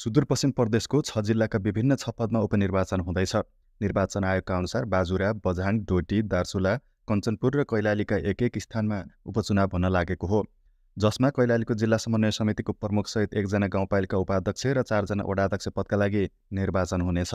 सुदूरपश्चिम प्रदेशको छ जिल्लाका विभिन्न छ पदमा उपनिर्वाचन हुँदैछ निर्वाचन आयोगका अनुसार बाजुरा बझाङ डोटी दार्चुला कञ्चनपुर र कैलालीका एक एक स्थानमा उपचुनाव हुन लागेको हो जसमा कैलालीको जिल्ला समन्वय समितिको प्रमुखसहित एकजना गाउँपालिका उपाध्यक्ष र चारजना वडाध्यक्ष पदका लागि निर्वाचन हुनेछ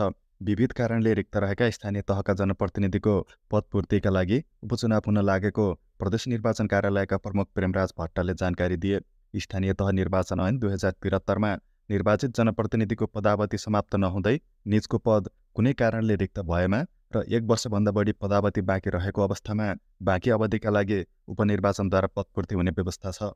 विविध कारणले रिक्त रहेका स्थानीय तहका जनप्रतिनिधिको पदपूर्तिका लागि उपचुनाव हुन लागेको प्रदेश निर्वाचन कार्यालयका प्रमुख प्रेमराज भट्टले जानकारी दिए स्थानीय तह निर्वाचन ऐन दुई हजार त्रिहत्तरमा निर्वाचित जनप्रतिनिधिको पदावधि समाप्त नहुँदै निजको पद कुनै कारणले रिक्त भएमा र एक वर्षभन्दा बढी पदावधि बाँकी रहेको अवस्थामा बाँकी अवधिका लागि उपनिर्वाचनद्वारा पदपूर्ति हुने व्यवस्था छ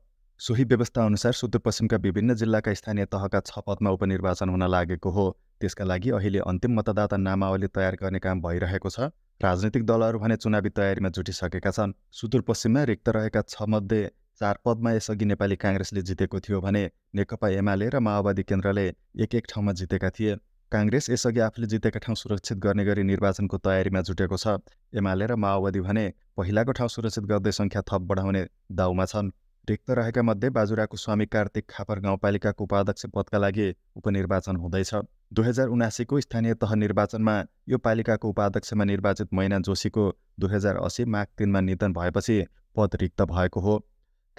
सोही व्यवस्थाअनुसार सुदूरपश्चिमका विभिन्न जिल्लाका स्थानीय तहका छ पदमा उपनिर्वाचन हुन लागेको हो त्यसका लागि अहिले अन्तिम मतदाता नामावली तयार गर्ने काम भइरहेको छ राजनैतिक दलहरू भने चुनावी तयारीमा जुटिसकेका छन् सुदूरपश्चिममा रिक्त रहेका छ मध्ये चार पदमा यसअघि नेपाली काङ्ग्रेसले जितेको थियो भने नेकपा एमाले र माओवादी केन्द्रले एक एक ठाउँमा जितेका थिए काङ्ग्रेस यसअघि आफूले जितेका ठाउँ सुरक्षित गर्ने गरी निर्वाचनको तयारीमा जुटेको छ एमाले र माओवादी भने पहिलाको ठाउँ सुरक्षित गर्दै सङ्ख्या थप बढाउने दाउमा छन् रिक्त रहेका मध्ये बाजुराको स्वामी कार्तिक खापर गाउँपालिकाको उपाध्यक्ष पदका लागि उपनिर्वाचन हुँदैछ दुई हजार उनासीको स्थानीय तह निर्वाचनमा यो पालिकाको उपाध्यक्षमा निर्वाचित मैना जोशीको दुई हजार असी माघ तिनमा निधन भएपछि पद रिक्त भएको हो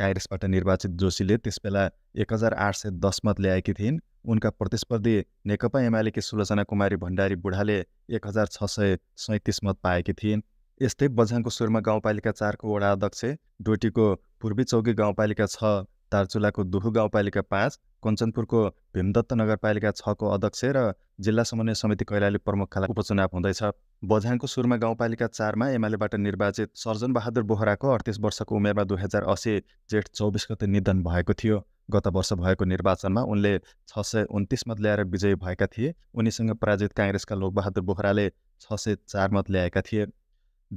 काङ्ग्रेसबाट निर्वाचित जोशीले त्यसबेला एक हजार आठ सय दस मत ल्याएकी थिइन् उनका प्रतिस्पर्धी नेकपा एमालेकी सुलोचना कुमारी भण्डारी बुढाले एक हजार छ सय सैँतिस मत पाएकी थिइन् यस्तै बझाङको सुरमा गाउँपालिका चारको वडा अध्यक्ष डोटीको पूर्वी चौकी गाउँपालिका छ दार्चुलाको दुहु गाउँपालिका पाँच कञ्चनपुरको भीमदत्त नगरपालिका छको अध्यक्ष र जिल्ला समन्वय समिति कैलाली प्रमुखका लागि उपचुनाव हुँदैछ बझाङको सुरमा गाउँपालिका चारमा एमालेबाट निर्वाचित सर्जन बहादुर बोहराको अडतिस वर्षको उमेरमा दुई हजार असी जेठ चौबिस गते निधन भएको थियो गत वर्ष भएको निर्वाचनमा उनले छ सय उन्तिस मत ल्याएर विजयी भएका थिए उनीसँग पराजित काङ्ग्रेसका लोकबहादुर बोहराले छ सय चार मत ल्याएका थिए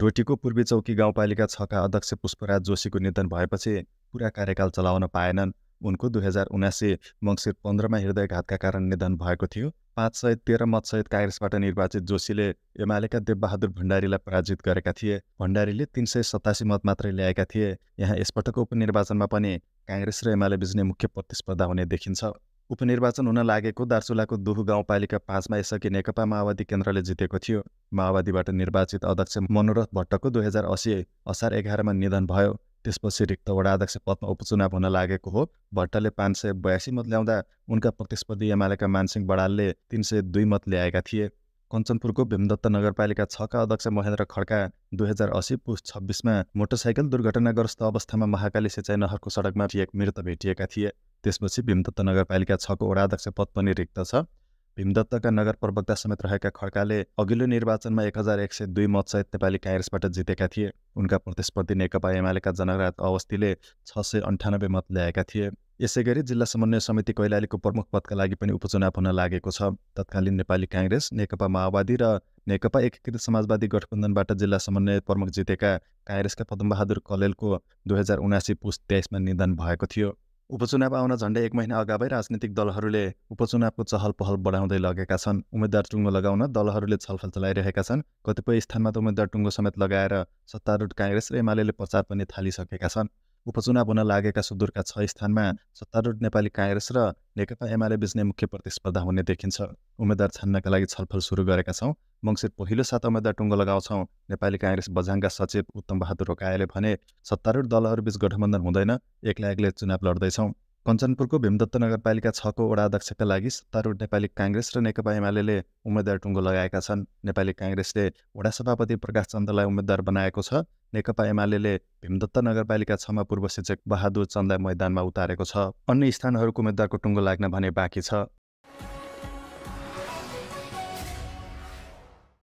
डोटीको पूर्वी चौकी गाउँपालिका छका अध्यक्ष पुष्पराज जोशीको निधन भएपछि पुरा कार्यकाल चलाउन पाएनन् उनको दुई हजार उनासी मङ्सिर पन्ध्रमा हृदयघातका कारण निधन भएको थियो पाँच सय तेह्र मतसहित काङ्ग्रेसबाट निर्वाचित जोशीले एमालेका देवबहादुर भण्डारीलाई पराजित गरेका थिए भण्डारीले तिन सय सतासी मत मात्रै ल्याएका थिए यहाँ यसपटकको उपनिर्वाचनमा पनि काङ्ग्रेस र एमाले बिच्ने मुख्य प्रतिस्पर्धा हुने देखिन्छ उपनिर्वाचन हुन लागेको दार्चुलाको दुहु गाउँपालिका पाँचमा यसअघि नेकपा माओवादी केन्द्रले जितेको थियो माओवादीबाट निर्वाचित अध्यक्ष मनोरथ भट्टको दुई हजार असी असार एघारमा निधन भयो त्यसपछि रिक्त वडा अध्यक्ष पदमा उपचुनाव हुन लागेको हो भट्टले पाँच सय बयासी मत ल्याउँदा उनका प्रतिस्पर्धी एमालेका मानसिंह बडालले तिन सय दुई मत ल्याएका थिए कञ्चनपुरको भीमदत्त नगरपालिका छका अध्यक्ष महेन्द्र खड्का दुई हजार असी पुस छब्बिसमा मोटरसाइकल दुर्घटनाग्रस्त अवस्थामा महाकाली सिँचाइ नहरको सडकमा एक मृत भेटिएका थिए त्यसपछि भीमदत्त नगरपालिका छको वडा अध्यक्ष पद पनि रिक्त छ भीमदत्तका नगर प्रवक्ता समेत रहेका खड्काले अघिल्लो निर्वाचनमा एक हजार एक सय दुई मतसहित नेपाली काङ्ग्रेसबाट जितेका थिए उनका प्रतिस्पर्धी नेकपा एमालेका जनकराज अवस्थीले छ सय अन्ठानब्बे मत ल्याएका थिए यसै गरी जिल्ला समन्वय समिति कैलालीको प्रमुख पदका लागि पनि उपचुनाव हुन लागेको छ तत्कालीन नेपाली काङ्ग्रेस नेकपा माओवादी र नेकपा एकीकृत समाजवादी गठबन्धनबाट जिल्ला समन्वय प्रमुख जितेका काङ्ग्रेसका पदमबहादुर कलेलको दुई हजार उनासी पुस तेइसमा निधन भएको थियो उपचुनाव आउन झन्डै एक महिना अगावै राजनीतिक दलहरूले उपचुनावको चहल पहल बढाउँदै लगेका छन् उम्मेद्वार टुङ्गो लगाउन दलहरूले छलफल चलाइरहेका छन् कतिपय स्थानमा त उम्मेद्वार टुङ्गो समेत लगाएर सत्तारूढ काङ्ग्रेस र एमाले प्रचार पनि थालिसकेका छन् उपचुनाव हुन लागेका सुदूरका छ स्थानमा सत्तारूढ नेपाली काङ्ग्रेस र नेकपा एमाले बिच्ने मुख्य प्रतिस्पर्धा हुने देखिन्छ उम्मेद्वार छान्नका लागि छलफल सुरु गरेका छौँ मङ्सिर पहिलो सातामादा टुङ्गो लगाउँछौँ नेपाली काङ्ग्रेस बझाङका सचिव उत्तम बहादुर रोकायाले भने सत्तारूढ दलहरूबीच गठबन्धन हुँदैन एक्लै एक्लै चुनाव लड्दैछौँ कञ्चनपुरको भीमदत्त नगरपालिका छको वडा अध्यक्षका लागि सत्तारूढ नेपाली काङ्ग्रेस र नेकपा एमाले उम्मेद्वार टुङ्गो लगाएका छन् नेपाली काङ्ग्रेसले वडा सभापति प्रकाश चन्दलाई उम्मेद्वार बनाएको छ नेकपा एमाले भीमदत्त नगरपालिका छमा पूर्व शिक्षक बहादुर चन्दलाई मैदानमा उतारेको छ अन्य स्थानहरूको उम्मेद्वारको टुङ्गो लाग्न भने बाँकी छ